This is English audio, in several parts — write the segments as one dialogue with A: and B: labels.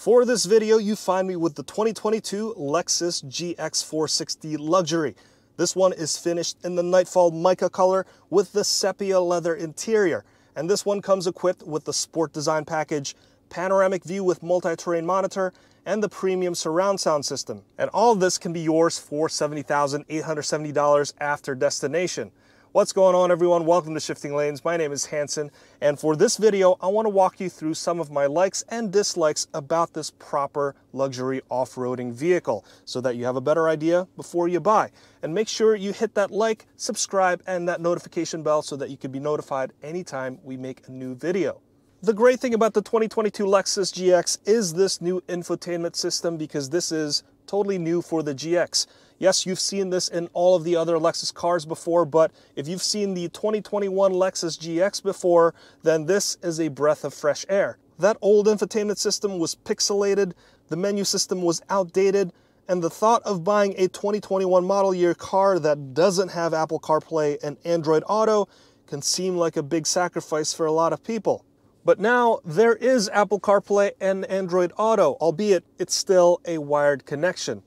A: For this video, you find me with the 2022 Lexus GX460 Luxury. This one is finished in the Nightfall mica color with the sepia leather interior. And this one comes equipped with the Sport Design Package, panoramic view with multi-terrain monitor, and the premium surround sound system. And all this can be yours for $70,870 after destination. What's going on everyone? Welcome to Shifting Lanes. My name is Hanson and for this video I want to walk you through some of my likes and dislikes about this proper luxury off-roading vehicle so that you have a better idea before you buy. And make sure you hit that like, subscribe, and that notification bell so that you can be notified anytime we make a new video. The great thing about the 2022 Lexus GX is this new infotainment system because this is totally new for the GX. Yes, you've seen this in all of the other Lexus cars before, but if you've seen the 2021 Lexus GX before, then this is a breath of fresh air. That old infotainment system was pixelated, the menu system was outdated, and the thought of buying a 2021 model year car that doesn't have Apple CarPlay and Android Auto can seem like a big sacrifice for a lot of people. But now there is Apple CarPlay and Android Auto, albeit it's still a wired connection.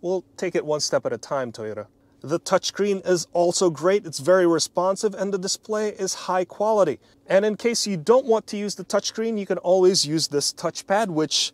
A: We'll take it one step at a time, Toyota. The touchscreen is also great, it's very responsive, and the display is high quality. And in case you don't want to use the touchscreen, you can always use this touchpad, which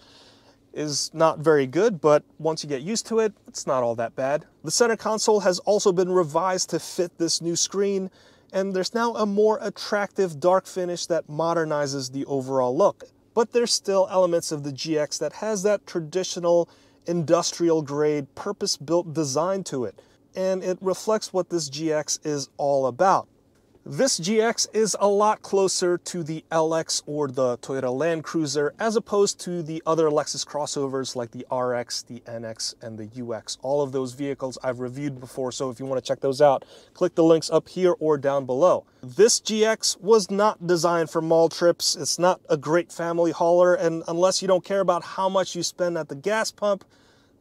A: is not very good, but once you get used to it, it's not all that bad. The center console has also been revised to fit this new screen, and there's now a more attractive dark finish that modernizes the overall look. But there's still elements of the GX that has that traditional industrial grade purpose-built design to it, and it reflects what this GX is all about. This GX is a lot closer to the LX or the Toyota Land Cruiser as opposed to the other Lexus crossovers like the RX, the NX, and the UX. All of those vehicles I've reviewed before, so if you want to check those out, click the links up here or down below. This GX was not designed for mall trips. It's not a great family hauler, and unless you don't care about how much you spend at the gas pump,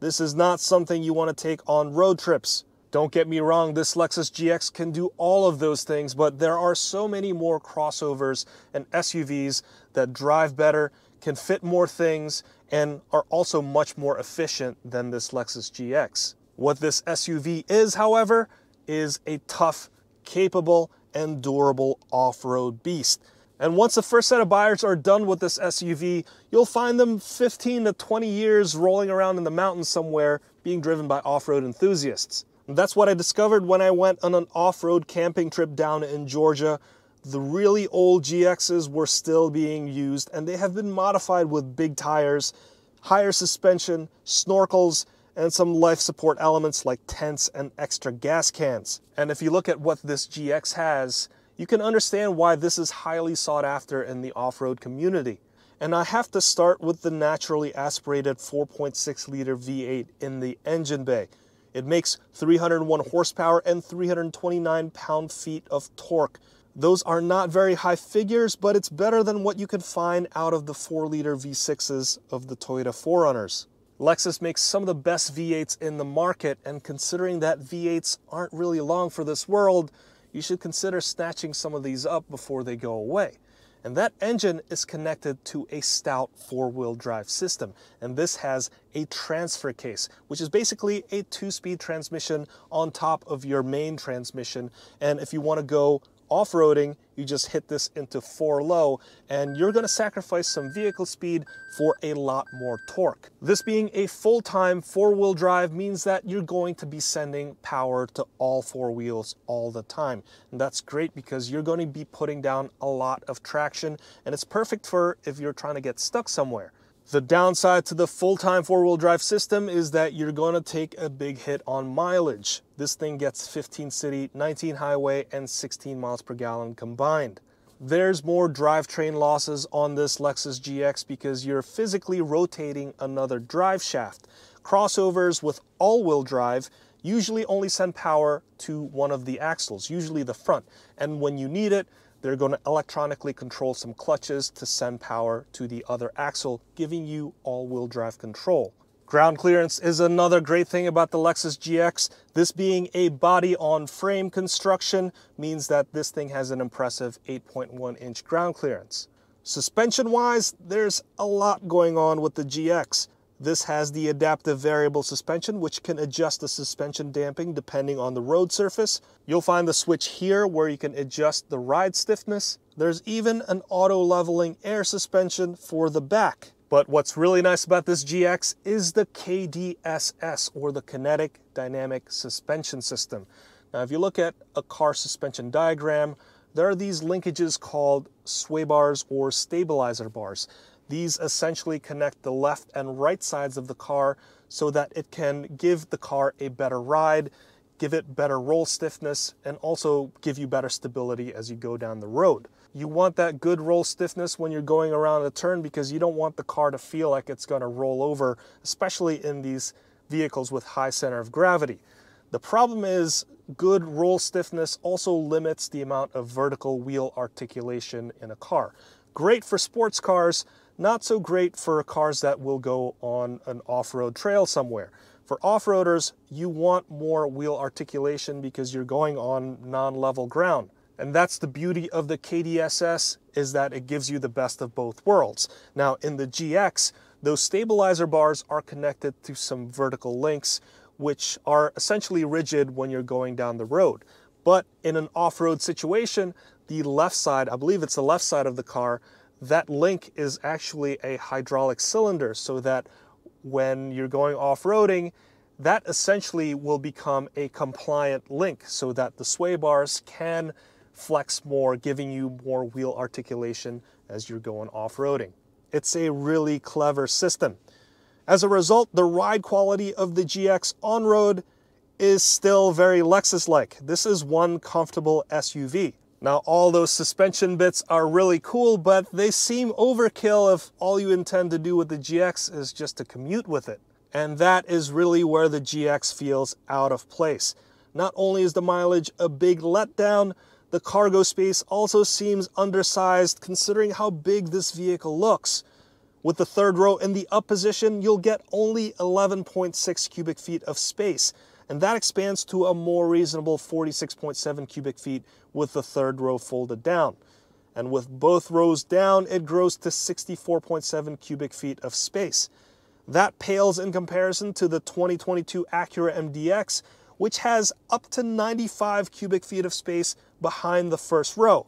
A: this is not something you want to take on road trips. Don't get me wrong, this Lexus GX can do all of those things, but there are so many more crossovers and SUVs that drive better, can fit more things, and are also much more efficient than this Lexus GX. What this SUV is, however, is a tough, capable, and durable off-road beast. And once the first set of buyers are done with this SUV, you'll find them 15 to 20 years rolling around in the mountains somewhere being driven by off-road enthusiasts. That's what I discovered when I went on an off-road camping trip down in Georgia. The really old GXs were still being used and they have been modified with big tires, higher suspension, snorkels, and some life support elements like tents and extra gas cans. And if you look at what this GX has, you can understand why this is highly sought after in the off-road community. And I have to start with the naturally aspirated 4.6 liter V8 in the engine bay. It makes 301 horsepower and 329 pound feet of torque. Those are not very high figures, but it's better than what you can find out of the 4 liter V6s of the Toyota Forerunners. Lexus makes some of the best V8s in the market, and considering that V8s aren't really long for this world, you should consider snatching some of these up before they go away. And that engine is connected to a stout four-wheel drive system. And this has a transfer case, which is basically a two-speed transmission on top of your main transmission. And if you want to go off-roading, you just hit this into four low and you're gonna sacrifice some vehicle speed for a lot more torque. This being a full-time four-wheel drive means that you're going to be sending power to all four wheels all the time. And that's great because you're gonna be putting down a lot of traction and it's perfect for if you're trying to get stuck somewhere. The downside to the full-time four-wheel drive system is that you're gonna take a big hit on mileage. This thing gets 15 city, 19 highway, and 16 miles per gallon combined. There's more drivetrain losses on this Lexus GX because you're physically rotating another drive shaft. Crossovers with all-wheel drive usually only send power to one of the axles, usually the front. And when you need it, they're going to electronically control some clutches to send power to the other axle, giving you all-wheel drive control. Ground clearance is another great thing about the Lexus GX. This being a body-on-frame construction means that this thing has an impressive 8.1-inch ground clearance. Suspension-wise, there's a lot going on with the GX. This has the adaptive variable suspension, which can adjust the suspension damping depending on the road surface. You'll find the switch here where you can adjust the ride stiffness. There's even an auto leveling air suspension for the back. But what's really nice about this GX is the KDSS or the Kinetic Dynamic Suspension System. Now, if you look at a car suspension diagram, there are these linkages called sway bars or stabilizer bars. These essentially connect the left and right sides of the car so that it can give the car a better ride, give it better roll stiffness, and also give you better stability as you go down the road. You want that good roll stiffness when you're going around a turn because you don't want the car to feel like it's gonna roll over, especially in these vehicles with high center of gravity. The problem is good roll stiffness also limits the amount of vertical wheel articulation in a car. Great for sports cars, not so great for cars that will go on an off-road trail somewhere. For off-roaders, you want more wheel articulation because you're going on non-level ground. And that's the beauty of the KDSS is that it gives you the best of both worlds. Now in the GX, those stabilizer bars are connected to some vertical links, which are essentially rigid when you're going down the road. But in an off-road situation, the left side, I believe it's the left side of the car, that link is actually a hydraulic cylinder so that when you're going off-roading, that essentially will become a compliant link so that the sway bars can flex more, giving you more wheel articulation as you're going off-roading. It's a really clever system. As a result, the ride quality of the GX on-road is still very Lexus-like. This is one comfortable SUV. Now all those suspension bits are really cool, but they seem overkill if all you intend to do with the GX is just to commute with it. And that is really where the GX feels out of place. Not only is the mileage a big letdown, the cargo space also seems undersized considering how big this vehicle looks. With the third row in the up position, you'll get only 11.6 cubic feet of space and that expands to a more reasonable 46.7 cubic feet with the third row folded down. And with both rows down, it grows to 64.7 cubic feet of space. That pales in comparison to the 2022 Acura MDX, which has up to 95 cubic feet of space behind the first row.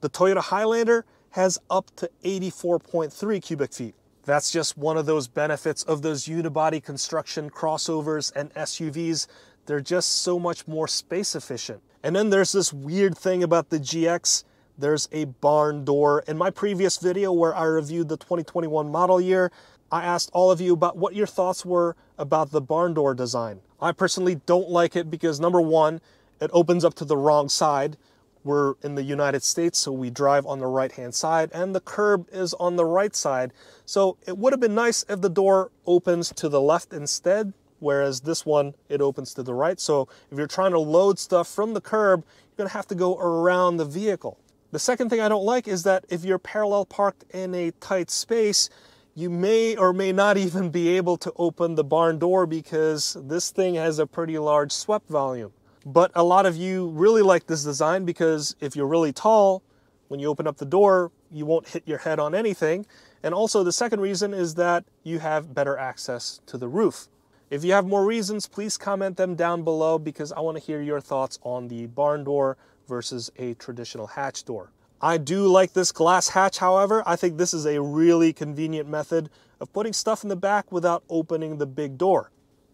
A: The Toyota Highlander has up to 84.3 cubic feet. That's just one of those benefits of those unibody construction crossovers and SUVs. They're just so much more space efficient. And then there's this weird thing about the GX. There's a barn door. In my previous video where I reviewed the 2021 model year, I asked all of you about what your thoughts were about the barn door design. I personally don't like it because number one, it opens up to the wrong side. We're in the United States, so we drive on the right-hand side, and the curb is on the right side. So it would have been nice if the door opens to the left instead, whereas this one, it opens to the right. So if you're trying to load stuff from the curb, you're gonna have to go around the vehicle. The second thing I don't like is that if you're parallel parked in a tight space, you may or may not even be able to open the barn door because this thing has a pretty large swept volume. But a lot of you really like this design because if you're really tall, when you open up the door, you won't hit your head on anything. And also the second reason is that you have better access to the roof. If you have more reasons, please comment them down below because I want to hear your thoughts on the barn door versus a traditional hatch door. I do like this glass hatch, however. I think this is a really convenient method of putting stuff in the back without opening the big door.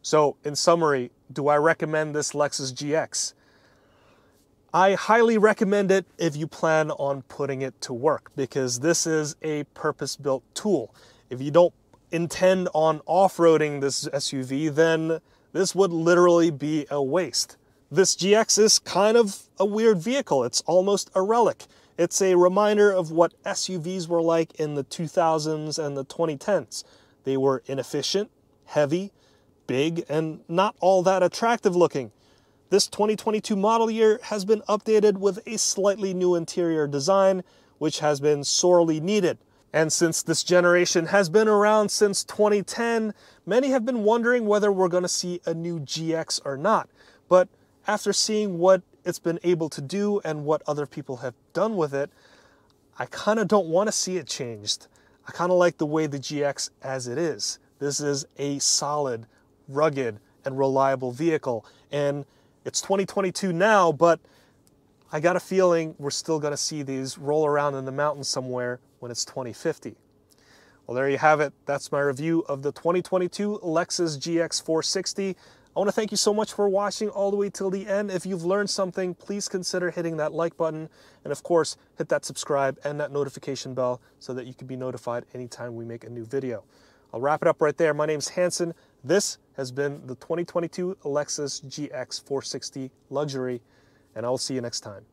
A: So in summary, do I recommend this Lexus GX? I highly recommend it if you plan on putting it to work because this is a purpose-built tool. If you don't intend on off-roading this SUV, then this would literally be a waste. This GX is kind of a weird vehicle. It's almost a relic. It's a reminder of what SUVs were like in the 2000s and the 2010s. They were inefficient, heavy, big and not all that attractive looking. This 2022 model year has been updated with a slightly new interior design, which has been sorely needed. And since this generation has been around since 2010, many have been wondering whether we're going to see a new GX or not. But after seeing what it's been able to do and what other people have done with it, I kind of don't want to see it changed. I kind of like the way the GX as it is. This is a solid rugged, and reliable vehicle. And it's 2022 now, but I got a feeling we're still going to see these roll around in the mountains somewhere when it's 2050. Well, there you have it. That's my review of the 2022 Lexus GX 460. I want to thank you so much for watching all the way till the end. If you've learned something, please consider hitting that like button. And of course, hit that subscribe and that notification bell so that you can be notified anytime we make a new video. I'll wrap it up right there. My name's Hanson. This has been the 2022 Lexus GX 460 Luxury, and I'll see you next time.